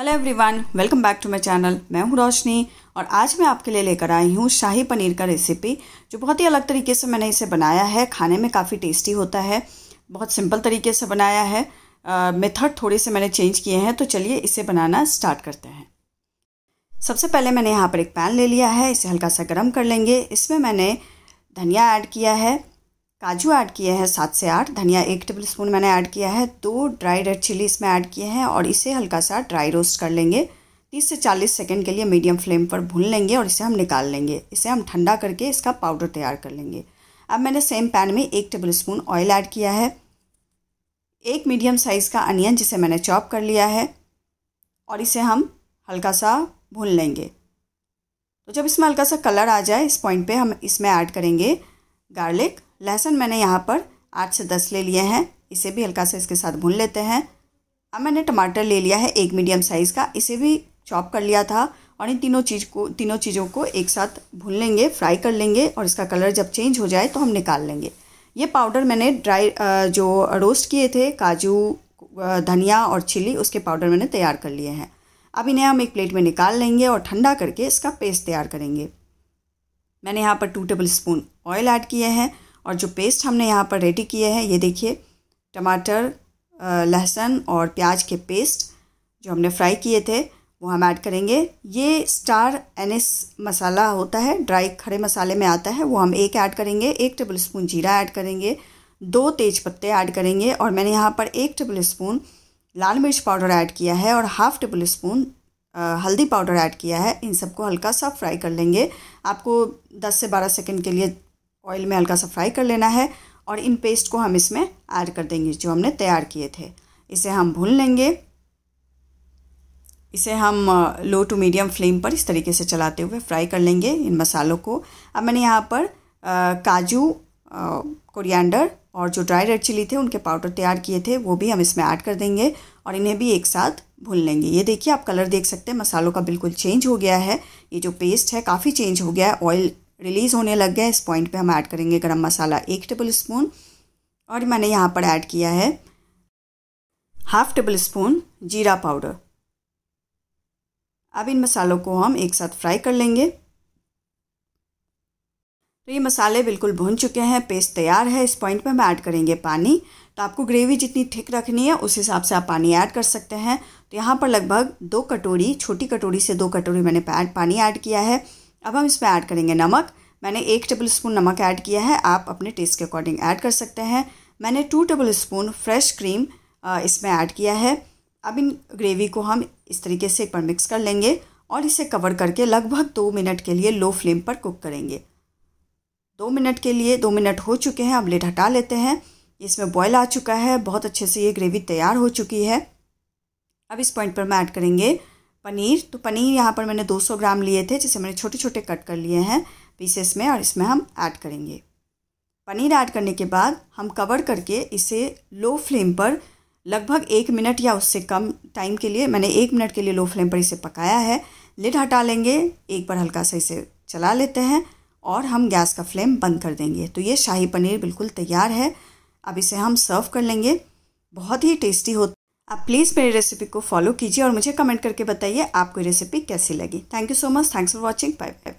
hello everyone welcome back to my channel मैं हूं रोशनी और आज मैं आपके लिए लेकर आई हूं शाही पनीर का रेसिपी जो बहुत ही अलग तरीके से मैंने इसे बनाया है खाने में काफ़ी टेस्टी होता है बहुत सिंपल तरीके से बनाया है मेथड थोड़े से मैंने चेंज किए हैं तो चलिए इसे बनाना स्टार्ट करते हैं सबसे पहले मैंने यहाँ पर एक पैन ले लिया है इसे हल्का सा गर्म कर लेंगे इसमें मैंने धनिया ऐड किया है काजू ऐड किए हैं सात से आठ धनिया एक टेबल स्पून मैंने ऐड किया है दो ड्राई रेड चिली इसमें ऐड किए हैं और इसे हल्का सा ड्राई रोस्ट कर लेंगे तीस से चालीस सेकेंड के लिए मीडियम फ्लेम पर भून लेंगे और इसे हम निकाल लेंगे इसे हम ठंडा करके इसका पाउडर तैयार कर लेंगे अब मैंने सेम पैन में एक टेबल स्पून ऑयल ऐड किया है एक मीडियम साइज़ का अनियन जिसे मैंने चॉप कर लिया है और इसे हम हल्का सा भून लेंगे तो जब इसमें हल्का सा कलर आ जाए इस पॉइंट पे हम इसमें ऐड करेंगे गार्लिक लहसुन मैंने यहाँ पर आठ से दस ले लिए हैं इसे भी हल्का सा इसके साथ भून लेते हैं अब मैंने टमाटर ले लिया है एक मीडियम साइज़ का इसे भी चॉप कर लिया था और इन तीनों चीज़ को तीनों चीज़ों को एक साथ भून लेंगे फ्राई कर लेंगे और इसका कलर जब चेंज हो जाए तो हम निकाल लेंगे ये पाउडर मैंने ड्राई जो रोस्ट किए थे काजू धनिया और चिली उसके पाउडर मैंने तैयार कर लिए हैं अब इन्हें हम एक प्लेट में निकाल लेंगे और ठंडा करके इसका पेस्ट तैयार करेंगे मैंने यहाँ पर two tablespoon oil add किए हैं और जो पेस्ट हमने यहाँ पर रेडी किए हैं ये देखिए टमाटर लहसुन और प्याज के पेस्ट जो हमने फ्राई किए थे वो हम ऐड करेंगे ये स्टार एनिस मसाला होता है ड्राई खड़े मसाले में आता है वो हम एक ऐड करेंगे एक टेबल स्पून जीरा ऐड करेंगे दो तेज पत्ते ऐड करेंगे और मैंने यहाँ पर एक टेबल स्पून लाल मिर्च पाउडर ऐड किया है और हाफ़ टेबल स्पून हल्दी पाउडर ऐड किया है इन सबको हल्का सा फ्राई कर लेंगे आपको 10 से 12 सेकंड के लिए ऑयल में हल्का सा फ्राई कर लेना है और इन पेस्ट को हम इसमें ऐड कर देंगे जो हमने तैयार किए थे इसे हम भून लेंगे इसे हम लो टू मीडियम फ्लेम पर इस तरीके से चलाते हुए फ्राई कर लेंगे इन मसालों को अब मैंने यहाँ पर काजू कोरिएंडर और जो ड्राई रेड चिली थे उनके पाउडर तैयार किए थे वो भी हम इसमें ऐड कर देंगे और इन्हें भी एक साथ भून लेंगे ये देखिए आप कलर देख सकते हैं मसालों का बिल्कुल चेंज हो गया है ये जो पेस्ट है काफ़ी चेंज हो गया है ऑयल रिलीज़ होने लग गया इस पॉइंट पे हम ऐड करेंगे गरम मसाला एक टेबल स्पून और मैंने यहाँ पर ऐड किया है हाफ टेबल स्पून जीरा पाउडर अब इन मसालों को हम एक साथ फ्राई कर लेंगे तो ये मसाले बिल्कुल भुन चुके हैं पेस्ट तैयार है इस पॉइंट पे हम ऐड करेंगे पानी तो आपको ग्रेवी जितनी थिक रखनी है उस हिसाब से आप पानी ऐड कर सकते हैं तो यहाँ पर लगभग दो कटोरी छोटी कटोरी से दो कटोरी मैंने पानी ऐड किया है अब हम इसमें ऐड करेंगे नमक मैंने एक टेबल स्पून नमक ऐड किया है आप अपने टेस्ट के अकॉर्डिंग ऐड कर सकते हैं मैंने two tablespoon fresh cream इसमें ऐड किया है अब इन ग्रेवी को हम इस तरीके से एक बार मिक्स कर लेंगे और इसे कवर करके लगभग दो मिनट के लिए लो फ्लेम पर कुक करेंगे दो मिनट के लिए दो मिनट हो चुके हैं अब लेट हटा लेते हैं इसमें बॉयल आ चुका है बहुत अच्छे से ये ग्रेवी तैयार हो चुकी है अब इस पॉइंट पर मैं ऐड करेंगे पनीर तो पनीर यहाँ पर मैंने 200 ग्राम लिए थे जिसे मैंने छोटे छोटे कट कर लिए हैं पीसेस में और इसमें हम ऐड करेंगे पनीर ऐड करने के बाद हम कवर करके इसे लो फ्लेम पर लगभग एक मिनट या उससे कम टाइम के लिए मैंने एक मिनट के लिए लो फ्लेम पर इसे पकाया है लिड हटा लेंगे एक बार हल्का सा इसे चला लेते हैं और हम गैस का फ्लेम बंद कर देंगे तो ये शाही पनीर बिल्कुल तैयार है अब इसे हम सर्व कर लेंगे बहुत ही टेस्टी होता आप प्लीज़ मेरी रेसिपी को फॉलो कीजिए और मुझे कमेंट करके बताइए आपको रेसिपी कैसी लगी thank you so much thanks for watching bye bye